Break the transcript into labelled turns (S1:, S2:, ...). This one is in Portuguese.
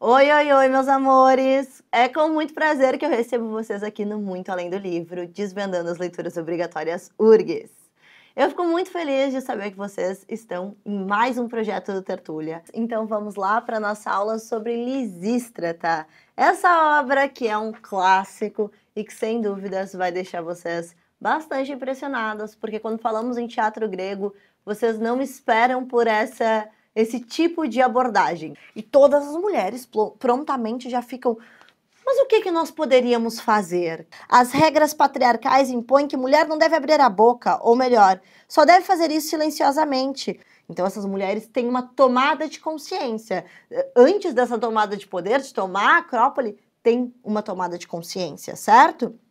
S1: Oi, oi, oi, meus amores! É com muito prazer que eu recebo vocês aqui no Muito Além do Livro, desvendando as leituras obrigatórias URGS. Eu fico muito feliz de saber que vocês estão em mais um projeto do Tertulha. Então vamos lá para nossa aula sobre Lisístrata, tá? essa obra que é um clássico e que sem dúvidas vai deixar vocês bastante impressionados, porque quando falamos em teatro grego, vocês não esperam por essa esse tipo de abordagem. E todas as mulheres prontamente já ficam. Mas o que, que nós poderíamos fazer? As regras patriarcais impõem que mulher não deve abrir a boca, ou melhor, só deve fazer isso silenciosamente. Então essas mulheres têm uma tomada de consciência. Antes dessa tomada de poder, de tomar a Acrópole, tem uma tomada de consciência, certo?